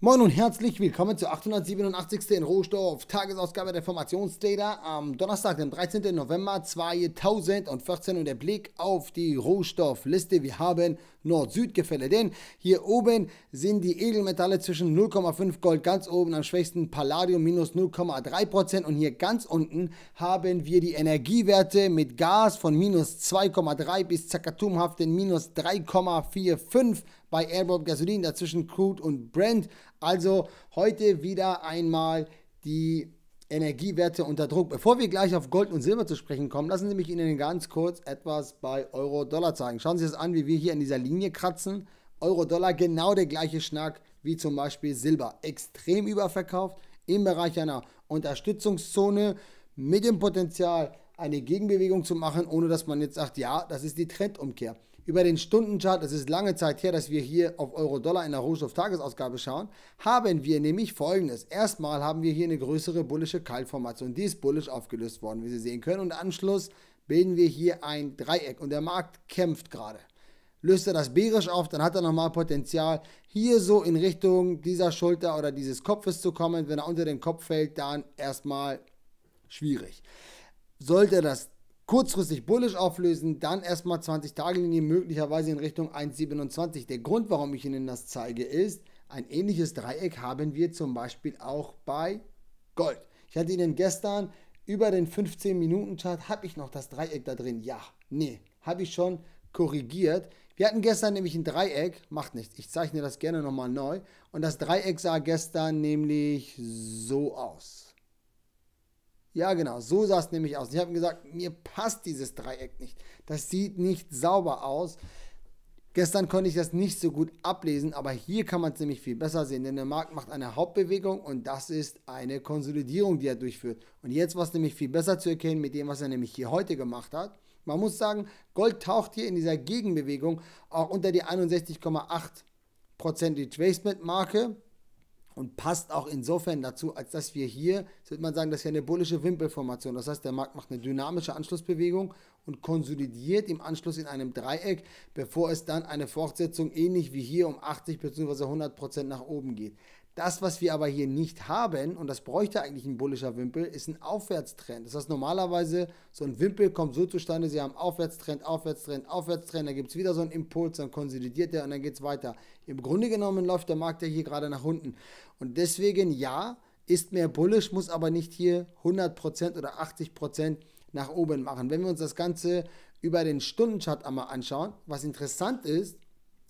Moin und herzlich willkommen zur 887. in Rohstoff, Tagesausgabe der Formationsdata am Donnerstag, dem 13. November 2014 und der Blick auf die Rohstoffliste. Wir haben Nord-Süd-Gefälle, denn hier oben sind die Edelmetalle zwischen 0,5 Gold ganz oben, am schwächsten Palladium minus 0,3% und hier ganz unten haben wir die Energiewerte mit Gas von minus 2,3 bis zakatumhaften minus 3,45 bei Airbob Gasolin, dazwischen Crude und Brent. Also heute wieder einmal die Energiewerte unter Druck. Bevor wir gleich auf Gold und Silber zu sprechen kommen, lassen Sie mich Ihnen ganz kurz etwas bei Euro-Dollar zeigen. Schauen Sie es an, wie wir hier in dieser Linie kratzen. Euro-Dollar genau der gleiche Schnack wie zum Beispiel Silber. Extrem überverkauft im Bereich einer Unterstützungszone mit dem Potenzial eine Gegenbewegung zu machen, ohne dass man jetzt sagt, ja, das ist die Trendumkehr. Über den Stundenchart, das ist lange Zeit her, dass wir hier auf Euro-Dollar in der Rohstoff-Tagesausgabe schauen, haben wir nämlich folgendes. Erstmal haben wir hier eine größere bullische Kaltformation. Die ist bullisch aufgelöst worden, wie Sie sehen können. Und Anschluss bilden wir hier ein Dreieck und der Markt kämpft gerade. Löst er das bärisch auf, dann hat er nochmal Potenzial, hier so in Richtung dieser Schulter oder dieses Kopfes zu kommen. Wenn er unter den Kopf fällt, dann erstmal schwierig. Sollte er das kurzfristig bullisch auflösen, dann erstmal 20 Tage Linie möglicherweise in Richtung 1,27. Der Grund, warum ich Ihnen das zeige, ist, ein ähnliches Dreieck haben wir zum Beispiel auch bei Gold. Ich hatte Ihnen gestern über den 15-Minuten-Chart, habe ich noch das Dreieck da drin? Ja, nee, habe ich schon korrigiert. Wir hatten gestern nämlich ein Dreieck, macht nichts, ich zeichne das gerne nochmal neu. Und das Dreieck sah gestern nämlich so aus. Ja, genau, so sah es nämlich aus. Ich habe gesagt, mir passt dieses Dreieck nicht. Das sieht nicht sauber aus. Gestern konnte ich das nicht so gut ablesen, aber hier kann man es nämlich viel besser sehen, denn der Markt macht eine Hauptbewegung und das ist eine Konsolidierung, die er durchführt. Und jetzt war es nämlich viel besser zu erkennen mit dem, was er nämlich hier heute gemacht hat. Man muss sagen, Gold taucht hier in dieser Gegenbewegung auch unter die 61,8% Retracement-Marke und passt auch insofern dazu, als dass wir hier, das würde man sagen, das ist ja eine bullische Wimpelformation. Das heißt, der Markt macht eine dynamische Anschlussbewegung und konsolidiert im Anschluss in einem Dreieck, bevor es dann eine Fortsetzung ähnlich wie hier um 80 bzw. 100 Prozent nach oben geht. Das, was wir aber hier nicht haben, und das bräuchte eigentlich ein bullischer Wimpel, ist ein Aufwärtstrend. Das heißt, normalerweise, so ein Wimpel kommt so zustande, sie haben Aufwärtstrend, Aufwärtstrend, Aufwärtstrend, da gibt es wieder so einen Impuls, dann konsolidiert der und dann geht es weiter. Im Grunde genommen läuft der Markt ja hier gerade nach unten. Und deswegen, ja, ist mehr bullisch, muss aber nicht hier 100% oder 80% nach oben machen. Wenn wir uns das Ganze über den Stundenchart einmal anschauen, was interessant ist,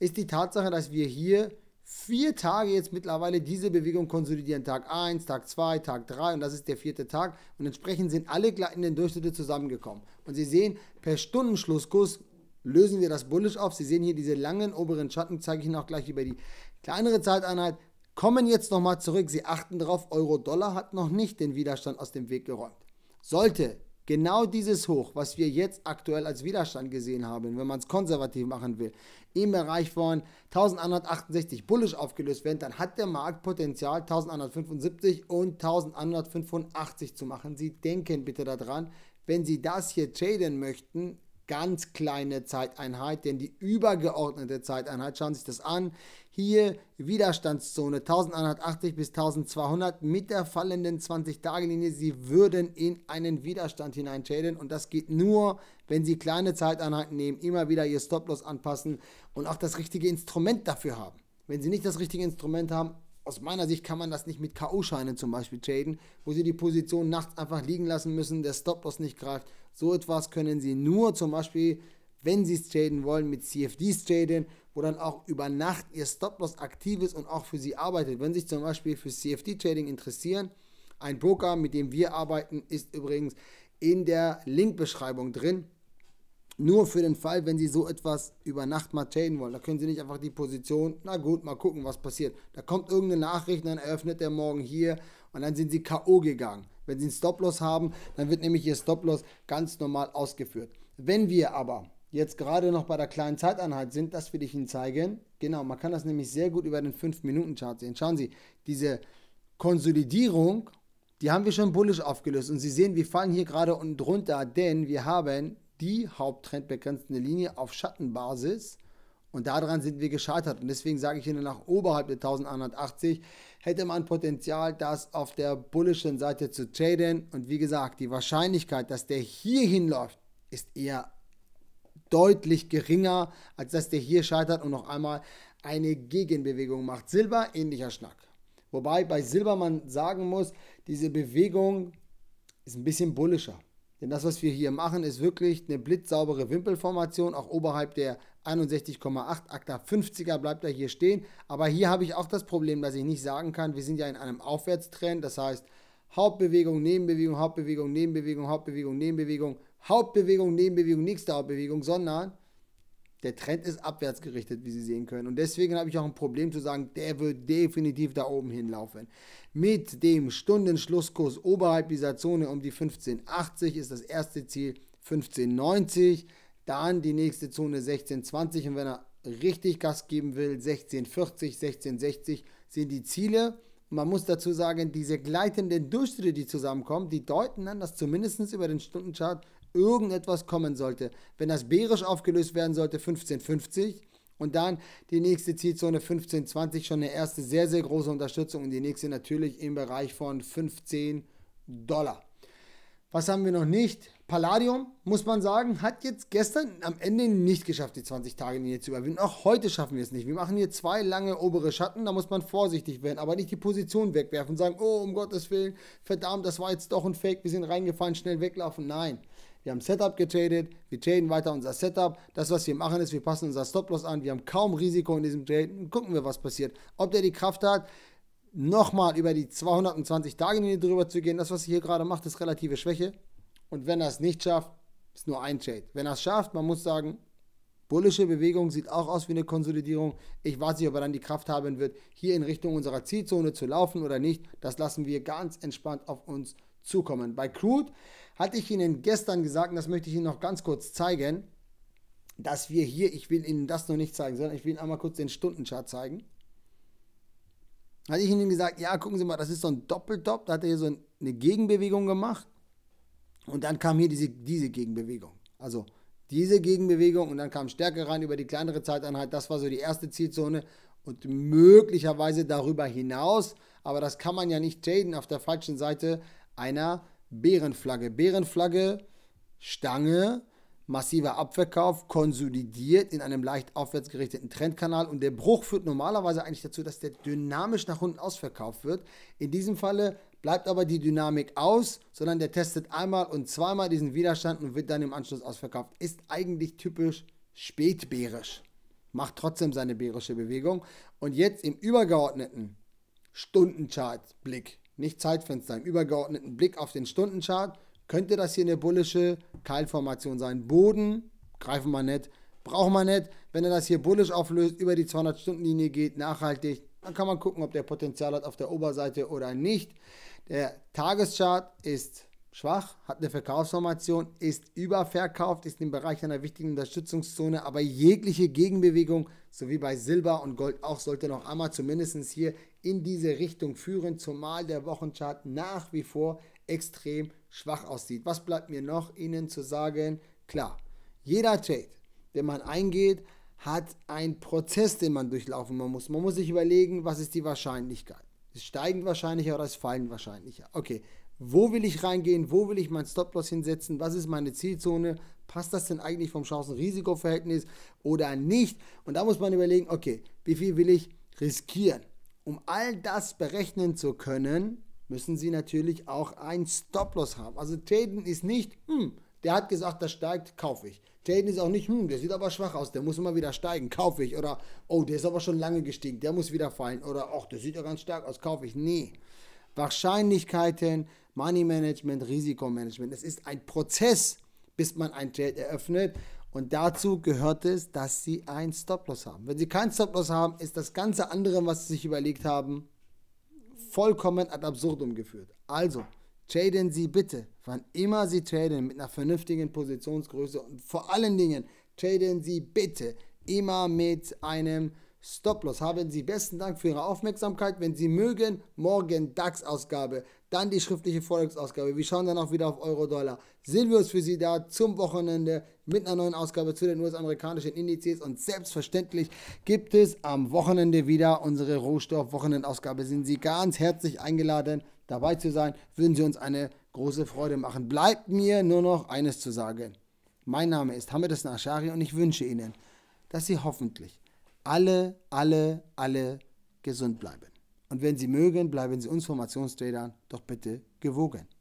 ist die Tatsache, dass wir hier vier Tage jetzt mittlerweile diese Bewegung konsolidieren. Tag 1, Tag 2, Tag 3 und das ist der vierte Tag. Und entsprechend sind alle gleitenden Durchschnitte zusammengekommen. Und Sie sehen, per Stundenschlusskurs lösen wir das Bullish auf. Sie sehen hier diese langen oberen Schatten, zeige ich Ihnen auch gleich über die kleinere Zeiteinheit. Kommen jetzt nochmal zurück. Sie achten darauf, Euro-Dollar hat noch nicht den Widerstand aus dem Weg geräumt. Sollte genau dieses Hoch, was wir jetzt aktuell als Widerstand gesehen haben, wenn man es konservativ machen will, im Bereich von 1168 bullish aufgelöst werden, dann hat der Markt Potenzial 1175 und 1185 zu machen. Sie denken bitte daran, wenn Sie das hier traden möchten, ganz kleine Zeiteinheit, denn die übergeordnete Zeiteinheit, schauen Sie sich das an, hier Widerstandszone 1180 bis 1200 mit der fallenden 20-Tage-Linie, Sie würden in einen Widerstand hineinschäden und das geht nur, wenn Sie kleine Zeiteinheiten nehmen, immer wieder Ihr Stop-Loss anpassen und auch das richtige Instrument dafür haben. Wenn Sie nicht das richtige Instrument haben, aus meiner Sicht kann man das nicht mit K.O.-Scheinen zum Beispiel traden, wo sie die Position nachts einfach liegen lassen müssen, der Stop-Loss nicht greift so etwas können Sie nur zum Beispiel, wenn Sie es traden wollen, mit CFDs traden, wo dann auch über Nacht Ihr Stop-Loss aktiv ist und auch für Sie arbeitet. Wenn Sie sich zum Beispiel für CFD-Trading interessieren, ein Broker, mit dem wir arbeiten, ist übrigens in der Link-Beschreibung drin. Nur für den Fall, wenn Sie so etwas über Nacht mal traden wollen. Da können Sie nicht einfach die Position, na gut, mal gucken, was passiert. Da kommt irgendeine Nachricht, dann eröffnet der morgen hier und dann sind sie K.O. gegangen. Wenn sie einen Stop-Loss haben, dann wird nämlich ihr Stop-Loss ganz normal ausgeführt. Wenn wir aber jetzt gerade noch bei der kleinen Zeiteinheit sind, das will ich Ihnen zeigen. Genau, man kann das nämlich sehr gut über den 5-Minuten-Chart sehen. Schauen Sie, diese Konsolidierung, die haben wir schon bullisch aufgelöst. Und Sie sehen, wir fallen hier gerade unten drunter, denn wir haben die Haupttrendbegrenzende Linie auf Schattenbasis und daran sind wir gescheitert. Und deswegen sage ich Ihnen, nach oberhalb der 1180 hätte man Potenzial, das auf der bullischen Seite zu traden. Und wie gesagt, die Wahrscheinlichkeit, dass der hier hinläuft, ist eher deutlich geringer, als dass der hier scheitert und noch einmal eine Gegenbewegung macht. Silber, ähnlicher Schnack. Wobei bei Silber man sagen muss, diese Bewegung ist ein bisschen bullischer. Denn das, was wir hier machen, ist wirklich eine blitzsaubere Wimpelformation, auch oberhalb der 61,8, Akta 50er bleibt er hier stehen. Aber hier habe ich auch das Problem, dass ich nicht sagen kann, wir sind ja in einem Aufwärtstrend. Das heißt, Hauptbewegung, Nebenbewegung, Hauptbewegung, Nebenbewegung, Hauptbewegung, Nebenbewegung, Hauptbewegung, Nebenbewegung, nächste Hauptbewegung, sondern der Trend ist abwärts gerichtet, wie Sie sehen können. Und deswegen habe ich auch ein Problem zu sagen, der wird definitiv da oben hinlaufen. Mit dem Stundenschlusskurs oberhalb dieser Zone um die 15,80 ist das erste Ziel 15,90. Dann die nächste Zone 16,20 und wenn er richtig Gas geben will, 16,40, 16,60 sind die Ziele. Man muss dazu sagen, diese gleitenden Durchschnitte, die zusammenkommen, die deuten an, dass zumindest über den Stundenchart irgendetwas kommen sollte. Wenn das bärisch aufgelöst werden sollte, 15,50 und dann die nächste Zielzone 15,20 schon eine erste sehr, sehr große Unterstützung und die nächste natürlich im Bereich von 15 Dollar. Was haben wir noch nicht? Palladium, muss man sagen, hat jetzt gestern am Ende nicht geschafft, die 20-Tage-Linie zu überwinden. Auch heute schaffen wir es nicht. Wir machen hier zwei lange obere Schatten, da muss man vorsichtig werden, aber nicht die Position wegwerfen und sagen, oh, um Gottes Willen, verdammt, das war jetzt doch ein Fake, wir sind reingefallen, schnell weglaufen. Nein, wir haben Setup getradet, wir traden weiter unser Setup. Das, was wir machen, ist, wir passen unser Stop-Loss an, wir haben kaum Risiko in diesem Trade gucken wir, was passiert. Ob der die Kraft hat, nochmal über die 220 Tage drüber zu gehen. Das, was sie hier gerade macht, ist relative Schwäche. Und wenn er es nicht schafft, ist nur ein Trade. Wenn er es schafft, man muss sagen, bullische Bewegung sieht auch aus wie eine Konsolidierung. Ich weiß nicht, ob er dann die Kraft haben wird, hier in Richtung unserer Zielzone zu laufen oder nicht. Das lassen wir ganz entspannt auf uns zukommen. Bei Crude hatte ich Ihnen gestern gesagt, und das möchte ich Ihnen noch ganz kurz zeigen, dass wir hier, ich will Ihnen das noch nicht zeigen, sondern ich will Ihnen einmal kurz den Stundenchart zeigen. Hatte ich ihm gesagt, ja, gucken Sie mal, das ist so ein Doppeltop. Da hat er hier so eine Gegenbewegung gemacht. Und dann kam hier diese, diese Gegenbewegung. Also diese Gegenbewegung und dann kam Stärke rein über die kleinere Zeiteinheit. Das war so die erste Zielzone und möglicherweise darüber hinaus. Aber das kann man ja nicht traden auf der falschen Seite einer Bärenflagge. Bärenflagge, Stange, massiver Abverkauf, konsolidiert in einem leicht aufwärts gerichteten Trendkanal und der Bruch führt normalerweise eigentlich dazu, dass der dynamisch nach unten ausverkauft wird. In diesem Falle bleibt aber die Dynamik aus, sondern der testet einmal und zweimal diesen Widerstand und wird dann im Anschluss ausverkauft. Ist eigentlich typisch spätbärisch, macht trotzdem seine bärische Bewegung und jetzt im übergeordneten Stundenchart-Blick, nicht Zeitfenster, im übergeordneten Blick auf den Stundenchart könnte das hier eine bullische Keilformation sein? Boden, greifen wir nicht, brauchen wir nicht. Wenn er das hier bullisch auflöst, über die 200-Stunden-Linie geht, nachhaltig, dann kann man gucken, ob der Potenzial hat auf der Oberseite oder nicht. Der Tageschart ist schwach, hat eine Verkaufsformation, ist überverkauft, ist im Bereich einer wichtigen Unterstützungszone, aber jegliche Gegenbewegung, so wie bei Silber und Gold auch, sollte noch einmal zumindest hier in diese Richtung führen, zumal der Wochenchart nach wie vor extrem schwach aussieht. Was bleibt mir noch Ihnen zu sagen? Klar, jeder Trade, den man eingeht, hat einen Prozess, den man durchlaufen muss. Man muss sich überlegen, was ist die Wahrscheinlichkeit. Ist steigend wahrscheinlicher oder ist fallend wahrscheinlicher? Okay, wo will ich reingehen? Wo will ich meinen Stop-Loss hinsetzen? Was ist meine Zielzone? Passt das denn eigentlich vom Chancen-Risiko-Verhältnis oder nicht? Und da muss man überlegen, okay, wie viel will ich riskieren? Um all das berechnen zu können, müssen sie natürlich auch ein Stop-Loss haben. Also traden ist nicht, hm, der hat gesagt, das steigt, kaufe ich. Traden ist auch nicht, hm, der sieht aber schwach aus, der muss immer wieder steigen, kaufe ich. Oder, oh, der ist aber schon lange gestiegen, der muss wieder fallen. Oder, ach, der sieht ja ganz stark aus, kaufe ich. Nee. Wahrscheinlichkeiten, Money Management, Risikomanagement. Es ist ein Prozess, bis man ein Trade eröffnet. Und dazu gehört es, dass sie ein Stop-Loss haben. Wenn sie kein Stop-Loss haben, ist das ganze andere, was sie sich überlegt haben, vollkommen ad absurdum geführt. Also, traden Sie bitte, wann immer Sie traden, mit einer vernünftigen Positionsgröße und vor allen Dingen traden Sie bitte immer mit einem Stop-Loss. Haben Sie besten Dank für Ihre Aufmerksamkeit. Wenn Sie mögen, morgen DAX-Ausgabe dann die schriftliche Vorlesungsausgabe. Wir schauen dann auch wieder auf Euro-Dollar. Sehen wir uns für Sie da zum Wochenende mit einer neuen Ausgabe zu den US-amerikanischen Indizes und selbstverständlich gibt es am Wochenende wieder unsere Rohstoff-Wochenendausgabe. Sind Sie ganz herzlich eingeladen, dabei zu sein. Würden Sie uns eine große Freude machen. Bleibt mir nur noch eines zu sagen. Mein Name ist Hamid Asnashari und ich wünsche Ihnen, dass Sie hoffentlich alle, alle, alle gesund bleiben. Und wenn Sie mögen, bleiben Sie uns Formationstradern doch bitte gewogen.